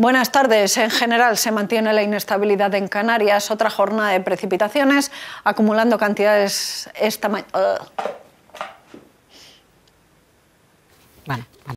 Buenas tardes. En general se mantiene la inestabilidad en Canarias. Otra jornada de precipitaciones, acumulando cantidades esta mañana. Vale,